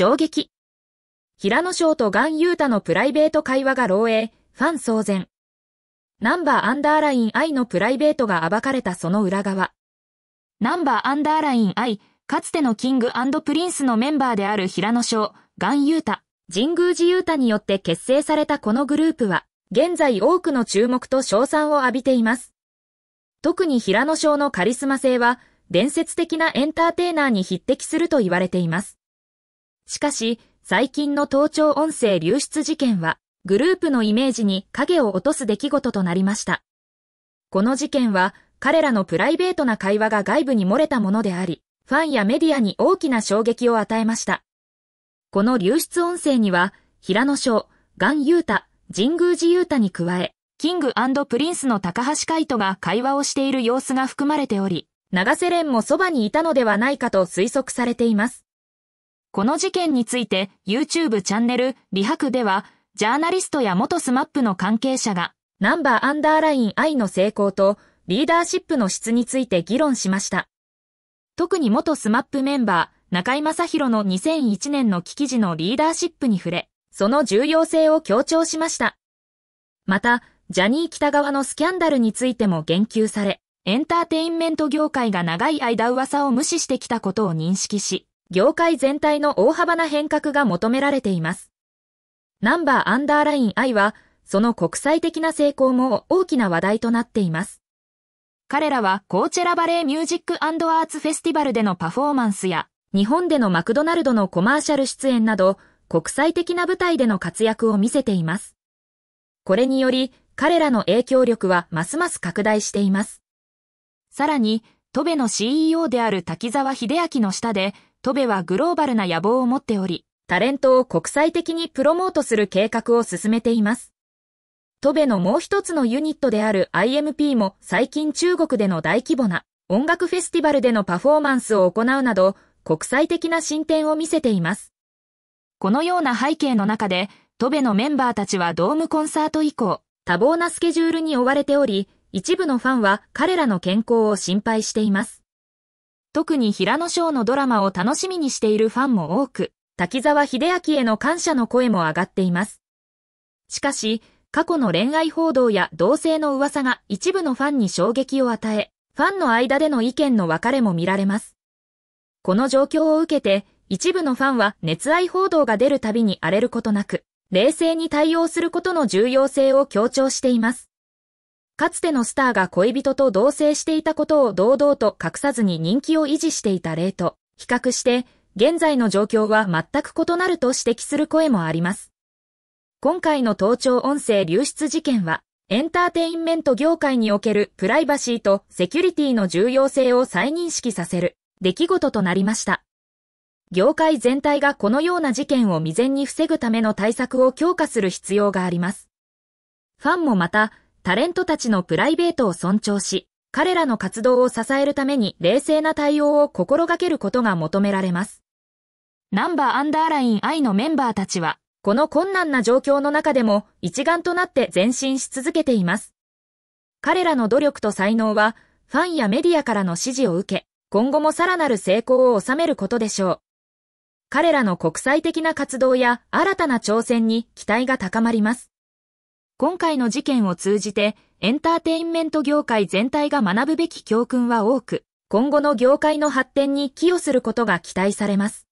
衝撃。平野翔とガン・ユータのプライベート会話が漏洩、ファン騒然。ナンバーアンダーライン I のプライベートが暴かれたその裏側。ナンバーアンダーライン I、かつてのキングプリンスのメンバーである平野翔、ガン・ユータ、神宮寺ユータによって結成されたこのグループは、現在多くの注目と賞賛を浴びています。特に平野翔のカリスマ性は、伝説的なエンターテイナーに匹敵すると言われています。しかし、最近の盗聴音声流出事件は、グループのイメージに影を落とす出来事となりました。この事件は、彼らのプライベートな会話が外部に漏れたものであり、ファンやメディアに大きな衝撃を与えました。この流出音声には、平野翔、ガン・ユータ、神宮寺ユータに加え、キングプリンスの高橋海人が会話をしている様子が含まれており、長瀬廉もそばにいたのではないかと推測されています。この事件について YouTube チャンネルリハクでは、ジャーナリストや元スマップの関係者が、ナンバーアンダーライン I の成功とリーダーシップの質について議論しました。特に元スマップメンバー、中井正宏の2001年の危機時のリーダーシップに触れ、その重要性を強調しました。また、ジャニー北側のスキャンダルについても言及され、エンターテインメント業界が長い間噂を無視してきたことを認識し、業界全体の大幅な変革が求められています。ナンバーアンダーライン I は、その国際的な成功も大きな話題となっています。彼らはコーチェラバレーミュージックアーツフェスティバルでのパフォーマンスや、日本でのマクドナルドのコマーシャル出演など、国際的な舞台での活躍を見せています。これにより、彼らの影響力はますます拡大しています。さらに、トベの CEO である滝沢秀明の下で、トベはグローバルな野望を持っており、タレントを国際的にプロモートする計画を進めています。トベのもう一つのユニットである IMP も最近中国での大規模な音楽フェスティバルでのパフォーマンスを行うなど国際的な進展を見せています。このような背景の中で、トベのメンバーたちはドームコンサート以降、多忙なスケジュールに追われており、一部のファンは彼らの健康を心配しています。特に平野翔のドラマを楽しみにしているファンも多く、滝沢秀明への感謝の声も上がっています。しかし、過去の恋愛報道や同性の噂が一部のファンに衝撃を与え、ファンの間での意見の分かれも見られます。この状況を受けて、一部のファンは熱愛報道が出るたびに荒れることなく、冷静に対応することの重要性を強調しています。かつてのスターが恋人と同棲していたことを堂々と隠さずに人気を維持していた例と、比較して、現在の状況は全く異なると指摘する声もあります。今回の盗聴音声流出事件は、エンターテインメント業界におけるプライバシーとセキュリティの重要性を再認識させる出来事となりました。業界全体がこのような事件を未然に防ぐための対策を強化する必要があります。ファンもまた、タレントたちのプライベートを尊重し、彼らの活動を支えるために冷静な対応を心がけることが求められます。ナンバーアンダーライン I のメンバーたちは、この困難な状況の中でも一丸となって前進し続けています。彼らの努力と才能は、ファンやメディアからの支持を受け、今後もさらなる成功を収めることでしょう。彼らの国際的な活動や新たな挑戦に期待が高まります。今回の事件を通じて、エンターテインメント業界全体が学ぶべき教訓は多く、今後の業界の発展に寄与することが期待されます。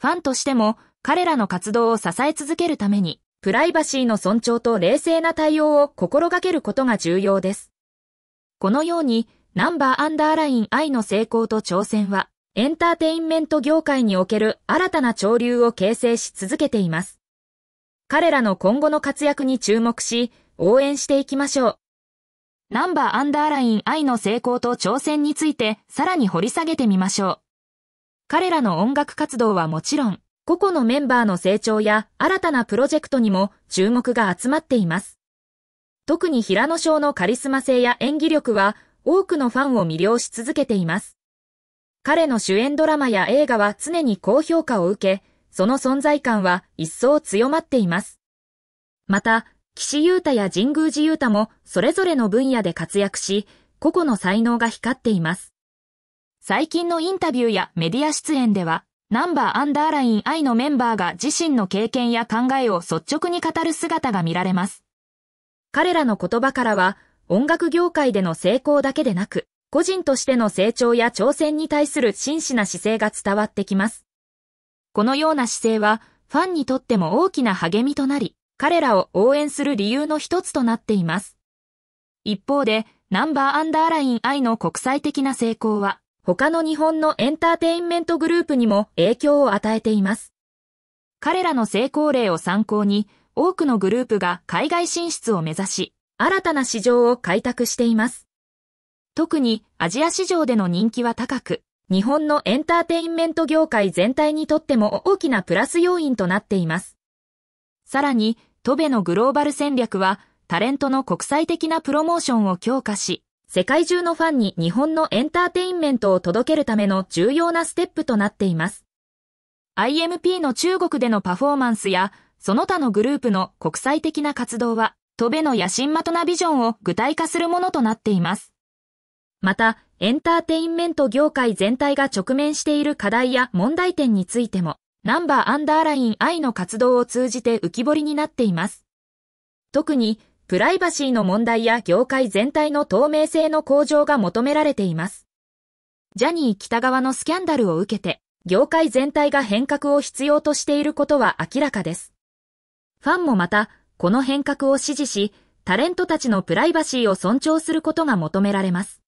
ファンとしても、彼らの活動を支え続けるために、プライバシーの尊重と冷静な対応を心がけることが重要です。このように、ナンバーアンダーライン愛の成功と挑戦は、エンターテインメント業界における新たな潮流を形成し続けています。彼らの今後の活躍に注目し、応援していきましょう。ナンバーアンダーライン愛の成功と挑戦についてさらに掘り下げてみましょう。彼らの音楽活動はもちろん、個々のメンバーの成長や新たなプロジェクトにも注目が集まっています。特に平野翔のカリスマ性や演技力は多くのファンを魅了し続けています。彼の主演ドラマや映画は常に高評価を受け、その存在感は一層強まっています。また、岸優太や神宮寺優太もそれぞれの分野で活躍し、個々の才能が光っています。最近のインタビューやメディア出演では、ナンバーアンダーライン I のメンバーが自身の経験や考えを率直に語る姿が見られます。彼らの言葉からは、音楽業界での成功だけでなく、個人としての成長や挑戦に対する真摯な姿勢が伝わってきます。このような姿勢は、ファンにとっても大きな励みとなり、彼らを応援する理由の一つとなっています。一方で、ナンバーアンダーライン I の国際的な成功は、他の日本のエンターテインメントグループにも影響を与えています。彼らの成功例を参考に、多くのグループが海外進出を目指し、新たな市場を開拓しています。特にアジア市場での人気は高く、日本のエンターテインメント業界全体にとっても大きなプラス要因となっています。さらに、トベのグローバル戦略は、タレントの国際的なプロモーションを強化し、世界中のファンに日本のエンターテインメントを届けるための重要なステップとなっています。IMP の中国でのパフォーマンスや、その他のグループの国際的な活動は、トベの野心的なビジョンを具体化するものとなっています。また、エンターテインメント業界全体が直面している課題や問題点についても、ナンバーアンダーライン I の活動を通じて浮き彫りになっています。特に、プライバシーの問題や業界全体の透明性の向上が求められています。ジャニー北側のスキャンダルを受けて、業界全体が変革を必要としていることは明らかです。ファンもまた、この変革を支持し、タレントたちのプライバシーを尊重することが求められます。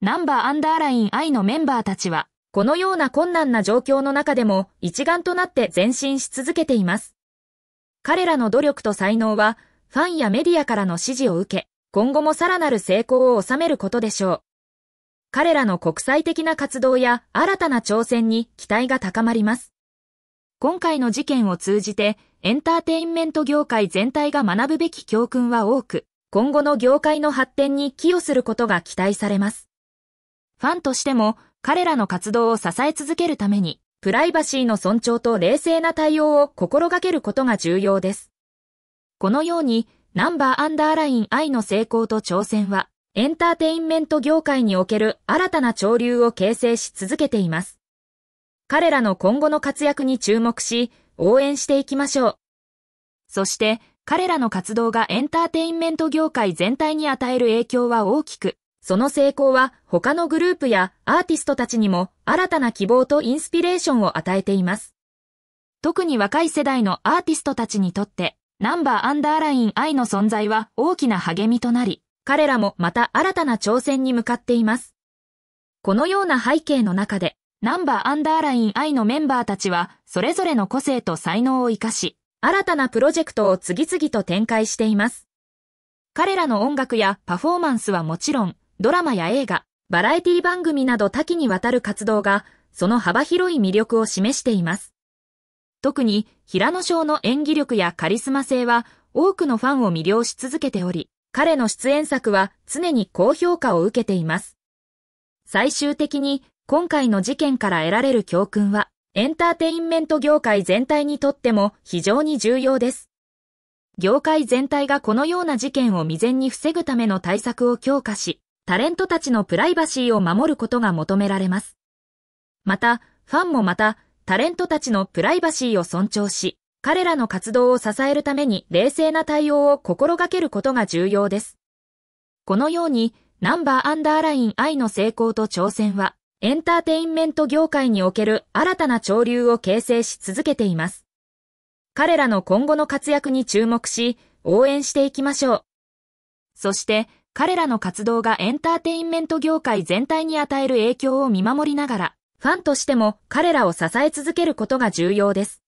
ナンバーアンダーライン I のメンバーたちは、このような困難な状況の中でも一丸となって前進し続けています。彼らの努力と才能は、ファンやメディアからの支持を受け、今後もさらなる成功を収めることでしょう。彼らの国際的な活動や新たな挑戦に期待が高まります。今回の事件を通じて、エンターテインメント業界全体が学ぶべき教訓は多く、今後の業界の発展に寄与することが期待されます。ファンとしても彼らの活動を支え続けるために、プライバシーの尊重と冷静な対応を心がけることが重要です。このように、ナンバーアンダーライン愛の成功と挑戦は、エンターテインメント業界における新たな潮流を形成し続けています。彼らの今後の活躍に注目し、応援していきましょう。そして、彼らの活動がエンターテインメント業界全体に与える影響は大きく、その成功は他のグループやアーティストたちにも新たな希望とインスピレーションを与えています。特に若い世代のアーティストたちにとって、ナンバーアンダーライン I の存在は大きな励みとなり、彼らもまた新たな挑戦に向かっています。このような背景の中で、ナンバーアンダーライン I のメンバーたちは、それぞれの個性と才能を活かし、新たなプロジェクトを次々と展開しています。彼らの音楽やパフォーマンスはもちろん、ドラマや映画、バラエティ番組など多岐にわたる活動が、その幅広い魅力を示しています。特に、平野翔の演技力やカリスマ性は、多くのファンを魅了し続けており、彼の出演作は常に高評価を受けています。最終的に、今回の事件から得られる教訓は、エンターテインメント業界全体にとっても非常に重要です。業界全体がこのような事件を未然に防ぐための対策を強化し、タレントたちのプライバシーを守ることが求められます。また、ファンもまた、タレントたちのプライバシーを尊重し、彼らの活動を支えるために冷静な対応を心がけることが重要です。このように、ナンバーアンダーライン I の成功と挑戦は、エンターテインメント業界における新たな潮流を形成し続けています。彼らの今後の活躍に注目し、応援していきましょう。そして、彼らの活動がエンターテインメント業界全体に与える影響を見守りながら、ファンとしても彼らを支え続けることが重要です。